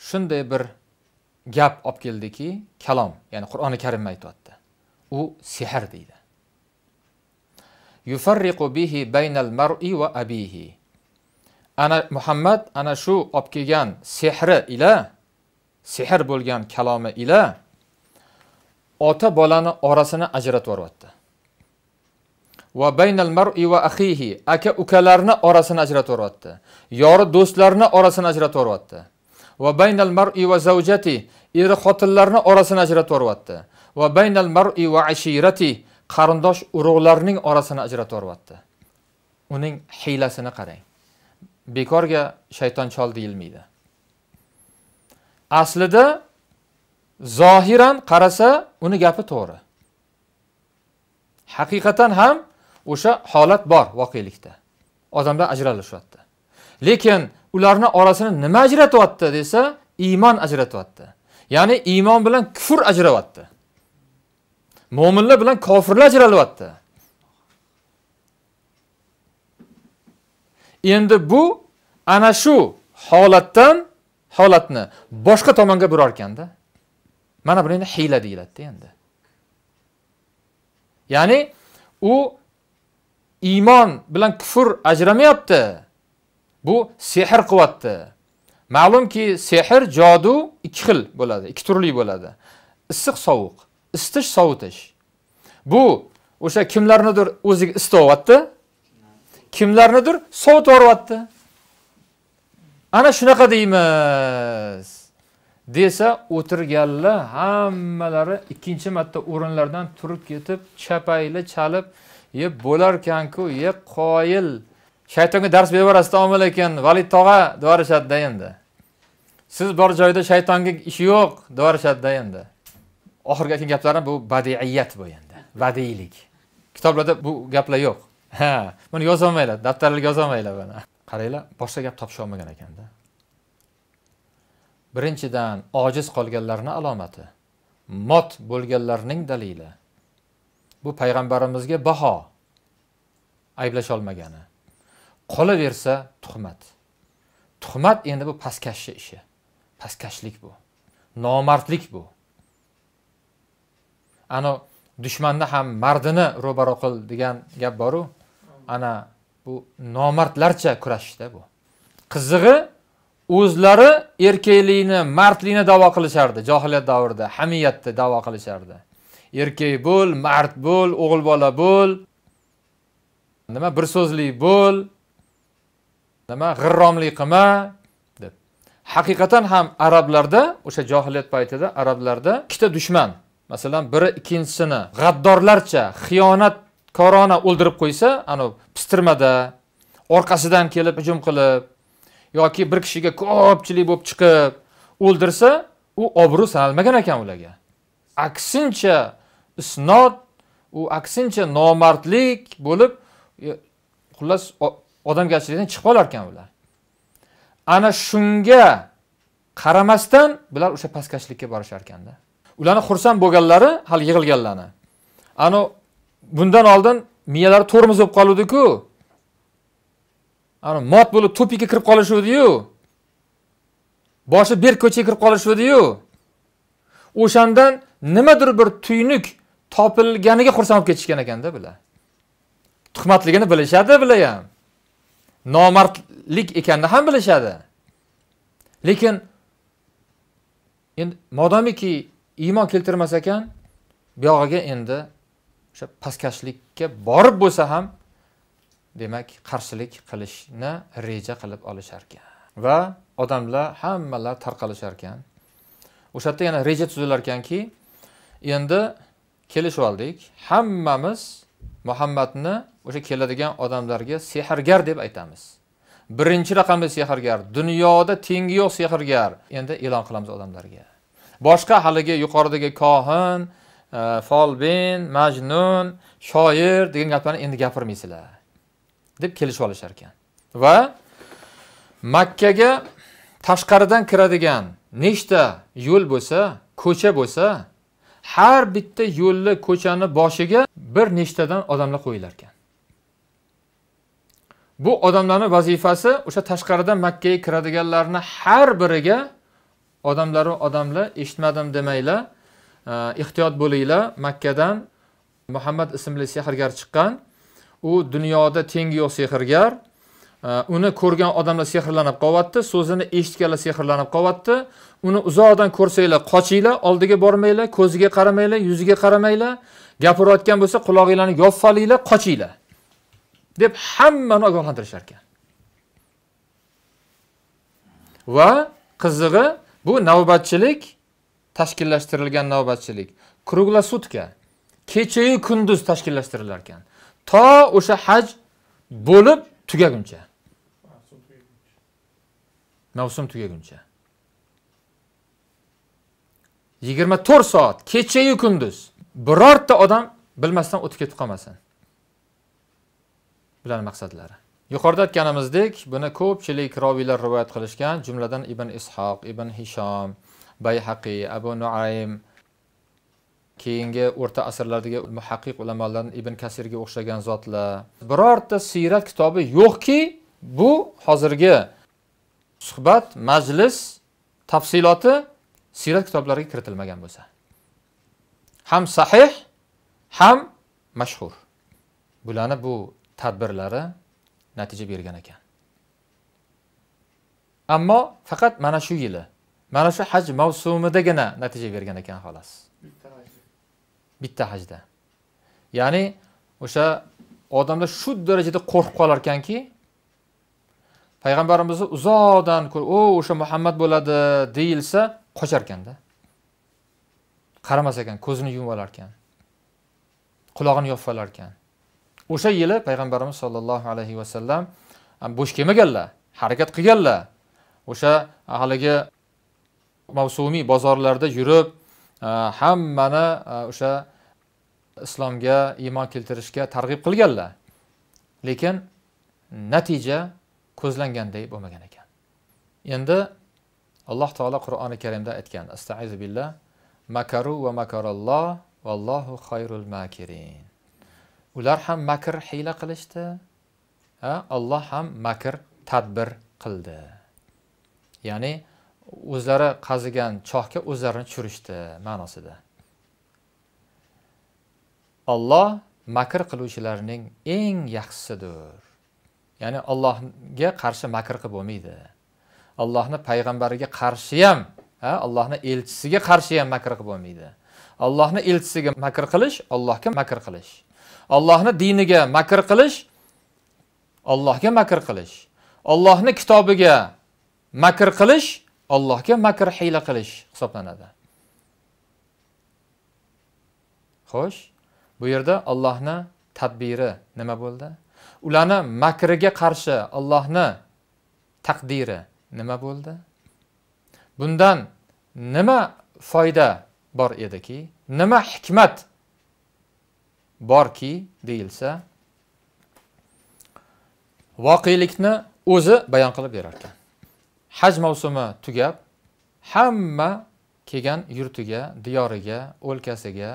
shunday bir gap olib keldiki kalom ya'ni qur'oni karimni aytyapti u sehr deydi yufarriqu bihi baynal mar'i va abihi ana muhammad ana shu olib kelgan sehri ila sehr bo'lgan kalomi ila ota bolani orasini ajratib yuboryapti va baynal mar'i va axihi aka ukalarni orasini ajratib yuboryapti yori do'stlarni orasini ajratib yuboryapti va baynal mar'i va zavjati eri xotinlarni orasini ajratib yuboryapti va baynal mar'i va ashirati qarindosh urug'larning orasini ajratib yuboryapti uning hiylasini qarang bekorga shayton chol deyilmaydi aslida zohiran qarasa uni gapi to'g'ri haqiqatan ham o'sha holat bor voqelikda odamlar ajralishyapti lekin ularni orasini nima ajratyapti desa iymon ajratyapti ya'ni iymon bilan kufr ajrayapti mo'minlar bilan kofirlar ajralyapti endi bu ana shu holatdan holatni boshqa tomonga burar ekanda mana buni endi hiyla deyiladida endi ya'ni u iymon bilan kufr ajramayapti bu sehr qilyapti ma'lumki sehr jodu ikki xil bo'ladi ikki turli bo'ladi issiq sovuq isitish sovutish bu o'sha kimlarnidir o'ziga olyapti kimlarnidir sovutib yuboryapti ana shunaqa deymiz desa o'tirganlar hammalari ikkinchi marta o'rinlaridan turib ketib chapayli chalib ye bo'larkanku ye qoyil shaytonga dars berib yuborasiz omil ekan valid tog'a deyuborishadida endi siz bor joyda shaytonga ishi yo'q deyuborishadida endi oxirgi aytgan gaplarim bu badiiyat bu endi badiiylik kitoblarda bu gaplar yo'q ha buni yozolmanglar daftarlarga yozolmanglar buni qaranglar boshqa gap topisha olmagan ekanda birinchidan ojiz qolganlarni alomati mot bo'lganlarning dalili bu payg'ambarimizga baho olmagani qolaversa tuhmat tuhmat endi bu pastkashni ishi pastkashlik bu nomardlik bu anavi dushmanni ham mardini ro'baro qil degan gap boru ana bu nomardlarcha kurashishda bu qizig'i o'zlari erkaklikni mardlikni davo qilishardi johiliyat davrida hamiyatni davo qilishardi erkak bo'l mard bo'l o'g'il bola bo'l nima bir so'zli bo'l nima g'irromlik qilma deb haqiqatan ham arablarda o'sha johiliyat paytida arablarda ikkita dushman masalan biri ikkinchisini g'addorlarcha xiyonat korona o'ldirib qo'ysa ani pistirmada orqasidan kelib hujum qilib yoki bir kishiga ko'pchilik bo'lib chiqib o'ldirsa u obro' sanalmagan ekan ularga aksincha isnod u aksincha nomardlik bo'lib e, xullas odamgarchilikdan chiqib qolar ekan ular ana shunga qaramasdan bular o'sha pastkashlikka borishar ularni xursand bo'lganlari hali yig'ilganlarni anavi bundan oldin miyalari tormoz bo'lib qoluvdiku mot bo'lib to'piga kirib qolishuvdiyu boshi berk ko'chaga kirib qolishuvdiyu o'shandan nimadir bir tuynuk topilganiga xursand bo'lib ketishgan ekanda bular tuhmatligini bilishadi bular ham nomardlik ekanini ham bilishadi lekin endi modomiki iymon keltirmas ekan buyog'iga endi o'sha pastkashlikka borib bo'lsa ham demak qarshilik qilishni reja qilib olisharkan va odamlar hammalar ekan o'sha yerda yana reja tuzilar ekanki endi kelishib oldik hammamiz muhammadni o'sha keladigan odamlarga sehrgar deb aytamiz birinchi raqamli sehrgar dunyoda tengi yo'q sehrgar endi e'lon qilamiz odamlarga boshqa haligi yuqoridagi kohin folbin majnun shoir degan gaplarni endi gapirmaysizlar deb kelishib olishar ekan va makkaga tashqaridan kiradigan nechta yo'l bo'lsa ko'cha bo'lsa har bitta yo'lni ko'chani boshiga bir nechtadan odamlar qo'yilar ekan bu odamlarni vazifasi o'sha tashqaridan makkaga kiradiganlarni har biriga odamlaru odamlar eshitmadim demanglar ehtiyot э, bo'linglar makkadan muhammad ismli sehrgar chiqqan u dunyoda tengi yo'q sehrgar э, uni ko'rgan odamlar sehrlanib qolyapti so'zini eshitganlar sehrlanib qolyapti uni uzoqdan ko'rsanglar qochinglar oldiga bormanglar ko'ziga qaramanglar yuziga qaramanglar gapirayotgan bo'lsa qulog'inglarni yopfalinglar qochinglar deb hammani ogohlantirishar ekan va qizig'i bu navbatchilik tashkillashtirilgan navbatchilik sutka kechayu kunduz tashkillashtirilar ekan to o'sha haj bo'lib tugaguncha mavsum tugaguncha yigirma to'rt soat kechayu kunduz birorta odam bilmasdan o'tib ketib qolmasin bularni maqsadlari yuqorida aytganimizdek buni ko'pchilik roviylar rivoyat qilishgan jumladan ibn ishoq ibn hishom bayhaqiy abu nuaym keyingi o'rta asrlardagi muhaqqiq ulamolar ibn kasirga o'xshagan zotlar birorta siyrat kitobi yo'qki bu hozirgi suhbat majlis tafsiloti siyrat kitoblariga kiritilmagan bo'lsa ham sahih ham mashhur bularni bu tadbirlari natija bergan ekan ammo faqat mana shu yili mana shu haj mavsumidagina natija bergan ekan xolos bitta hajda ya'ni o'sha odamlar shu darajada qo'rqib qolar ekanki payg'ambarimizni uzoqdan o o'sha muhammad bo'ladi deyilsa qochar ekanda qaramas ekan ko'zini yumib olar ekan qulog'ini yopib olar ekan o'sha yili payg'ambarimiz sollallohu alayhi vasallam bo'sh kelmaganlar harakat qilganlar o'sha haligi mavsumiy bozorlarda yurib e, hammani e, o'sha islomga iymon keltirishga targ'ib qilganlar lekin natija ko'zlanganday bo'lmagan ekan endi alloh taolo qur'oni karimda aytgan astaizu billah makaru va makarulloh vallohu xayrul makirin ular ham makr hiyla qilishdi alloh ham makr tadbir qildi ya'ni o'zlari qazigan chohga o'zlarini tushirishdi ma'nosida olloh makr qiluvchilarning eng yaxshisidir ya'ni allohga qarshi makr qilib bo'lmaydi allohni payg'ambariga qarshi ham allohni elchisiga qarshi ham makr qilib bo'lmaydi allohni elchisiga makr qilish allohga makr qilish allohni diniga makr qilish allohga makr qilish allohni kitobiga makr qilish ollohga makr hiyla qilish hisoblanadi xo'sh bu yerda ollohni tadbiri nima bo'ldi ularni makriga qarshi ollohni taqdiri nima bo'ldi bundan nima foyda bor ediki nima hikmat borki deyilsa voqelikni o'zi bayon qilib berarkan haj mavsumi tugab hamma kelgan yurtiga diyoriga o'lkasiga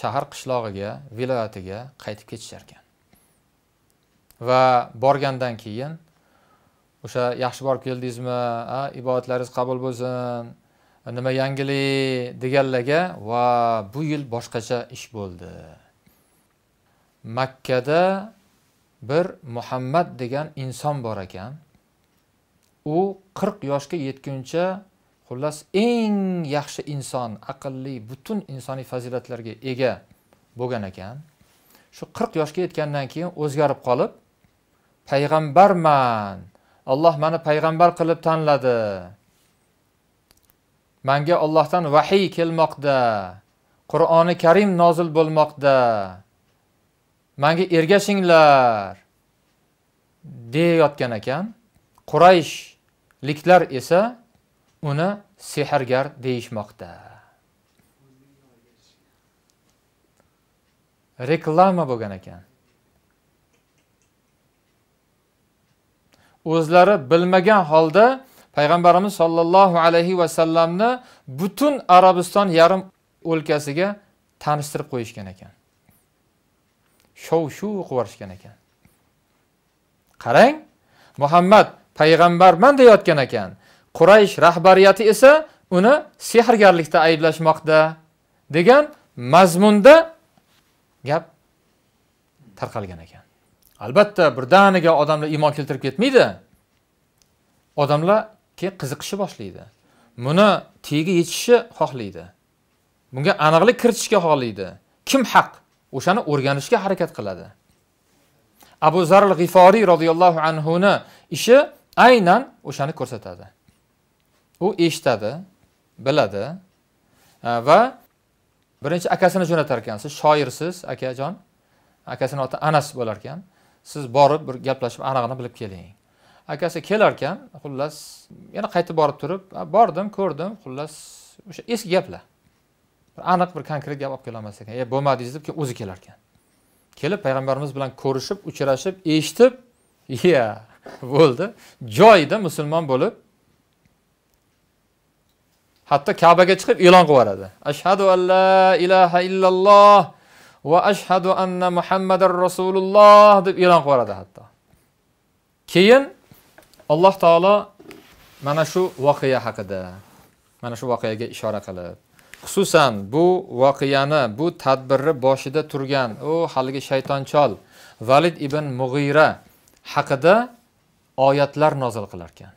shahar qishlog'iga viloyatiga qaytib ketishar ekan va borgandan keyin o'sha yaxshi borib keldingizmi ibodatlaringiz qabul bo'lsin nima yangilik deganlarga va bu yil boshqacha ish bo'ldi makkada bir muhammad degan inson bor ekan u 40 yoshga yetguncha xullas eng yaxshi inson aqlli butun insoniy fazilatlarga ega bo'lgan ekan shu 40 yoshga yetgandan keyin o'zgarib qolib payg'ambarman Alloh meni payg'ambar qilib tanladi manga Allohdan vahiy kelmoqda qur'oni karim nozil bo'lmoqda manga ergashinglar deyayotgan ekan quraysh liklar esa uni sehrgar deyishmoqda reklama bo'lgan ekan o'zlari bilmagan holda payg'ambarimiz sollallohu alayhi vasallamni butun arabiston yarim o'lkasiga tanishtirib qo'yishgan ekan shov shuv qilib yuborishgan ekan qarang muhammad payg'ambarman deyotgan ekan quraysh rahbariyati esa uni sehrgarlikda ayblashmoqda degan mazmunda gap tarqalgan ekan albatta birdaniga odamlar iymon keltirib ketmaydi odamlar keyin qiziqishni boshlaydi buni tagiga yetishni xohlaydi bunga aniqlik kiritishga xohlaydi kim haq o'shani o'rganishga harakat qiladi abu zarl g'iforiy roziyallohu anhuni ishi aynan o'shani ko'rsatadi u eshitadi biladi e, va birinchi akasini jo'natar ekan siz shoirsiz akajon akasini oti anas bo'lar ekan siz borib bir gaplashib anig'ini bilib keling akasi kelar ekan xullas yana qaytib borib turib bordim ko'rdim xullas o'sha eski gaplar aniq bir konkret gap olib kelolmas ekan e bo'lmadingiz deb o'zi kelar ekan kelib payg'ambarimiz bilan ko'rishib uchrashib eshitib iya *laughs* bo'ldi joyida musulmon bo'lib hatto kabaga chiqib e'lon qilib yuboradi ashhadu an la ilaha illalloh va ashhadu anna muhammadar rasululloh deb e'lon qilib yuboradi hatto keyin alloh taolo mana shu voqea haqida mana shu voqeaga ishora qilib xususan bu voqeani bu tadbirni boshida turgan u haligi shaytonchol valid ibn mug'ira haqida oyatlar nozil qilarkan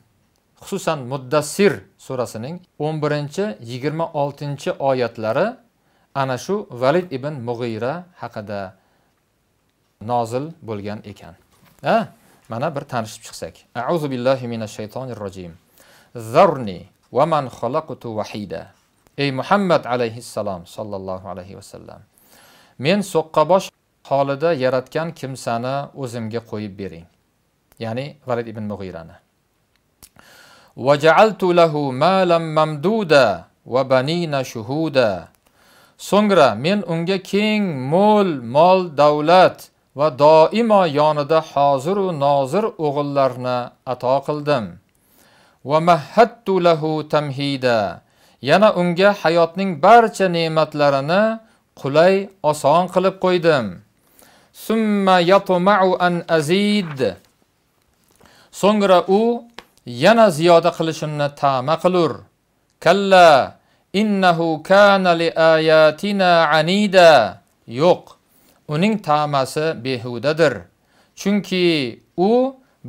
xususan muddassir surasining o'n birinchi yigirma oltinchi oyatlari ana shu valid ibn mug'iyra haqida nozil bo'lgan ekan a mana bir tanishib chiqsak auzu billahi minash shaytonir rojim zarni va man xalaqtu vahida ey muhammad alayhissalom sollallohu alayhi vasallam men so'qqabosh holida yaratgan kimsani o'zimga qo'yib bering ya'ni valid ibn mug'irani ja'altu lahu malan mamduda wa banina shuhuda so'ngra men unga keng mo'l mol davlat va doimo yonida hoziru nozir o'g'illarni ato qildim Wa mahattu lahu tamhida yana unga hayotning barcha ne'matlarini qulay oson qilib qo'ydim summa yatma'u an azid so'ngra u yana ziyoda qilishimni ta'ma qilur kalla innahu kana li ayatina anida yo'q uning ta'masi behudadir chunki u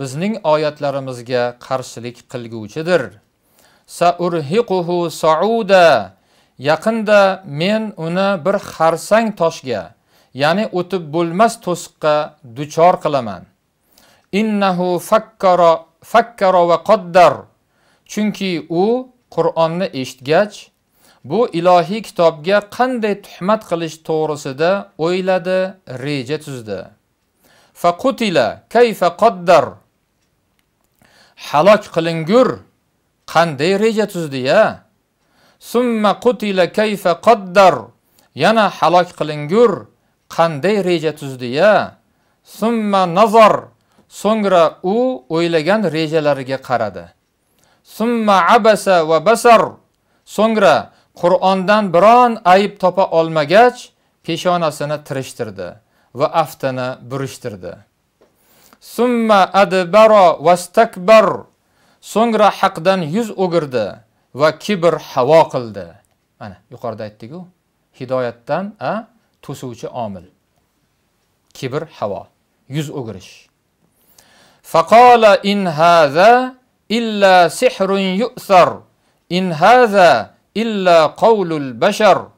bizning oyatlarimizga qarshilik qilguvchidir saurhiquhu sauda yaqinda men uni bir xarsang toshga ya'ni o'tib bo'lmas to'siqqa duchor qilaman innahu fakkara fakkara va qaddar chunki u Qur'onni eshitgach bu ilohiy kitobga qanday tuhmat qilish to'g'risida o'yladi reja tuzdi faqutila kayfa qaddar halok qilingur qanday reja tuzdi ya summa qutila kayfa qaddar yana halok qilingur qanday reja tuzdi ya summa nazar So'ngra u o'ylagan rejalariga qaradi. Summa abasa va basar. So'ngra Qur'ondan biron ayib topa olmagach, peshonasini tirishtirdi va aftini burishtirdi. Summa adbara vastakbar. So'ngra haqdan yuz o'girdi va kibr havo qildi. Mana yuqorida aytdik-ku, hidoyatdan a to'suvchi omil. Kibr havo, yuz o'girish. Faqala in haza illa sihrun yu'sar. In haza illa qavlul bashar.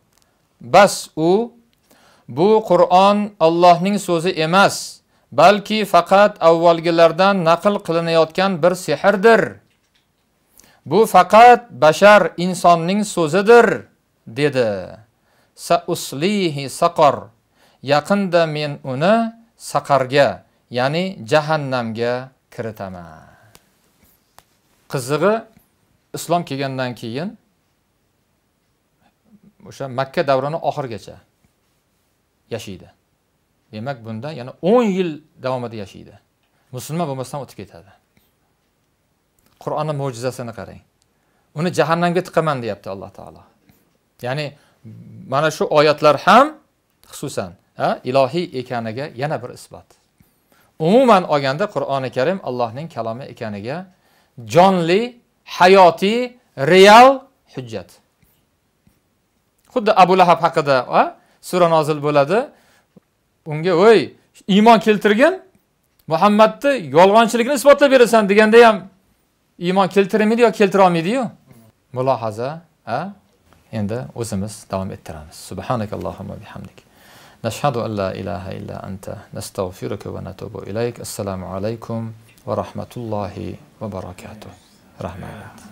Bas u, bu Qur'on Allohning so'zi emas, balki faqat avvalgilardan naql qilinayotgan bir sehrdir. Bu faqat bashar insonning so'zidir, dedi. Sa uslihi saqar. Yaqinda men uni saqarga ya'ni jahannamga kiritaman qizig'i islom kelgandan keyin o'sha makka davrini oxirigacha yashaydi demak bunda yana o'n yil davomida yashaydi musulmon bo'lmasdan o'tib ketadi qur'onni mo'jizasini qarang uni jahannamga tiqaman deyapti alloh taolo ya'ni mana shu oyatlar ham xususan ilohiy ekaniga yana bir isbot umuman olganda qur'oni karim allohning kalomi ekaniga jonli hayotiy real hujjat xuddi abu lahab haqida sura nozil bo'ladi unga voy iymon keltirgin muhammadni yolg'onchilikni isbotlab berasan deganda ham iymon keltirmaydi yo keltira olmaydiyu mulohaza endi o'zimiz davom ettiramiz subhanakallohumma bihamdik نشهد أن لا إله إلا أنت نستغفرك ونتوب إليك السلام عليكم ورحمة الله وبركاته رحمة الله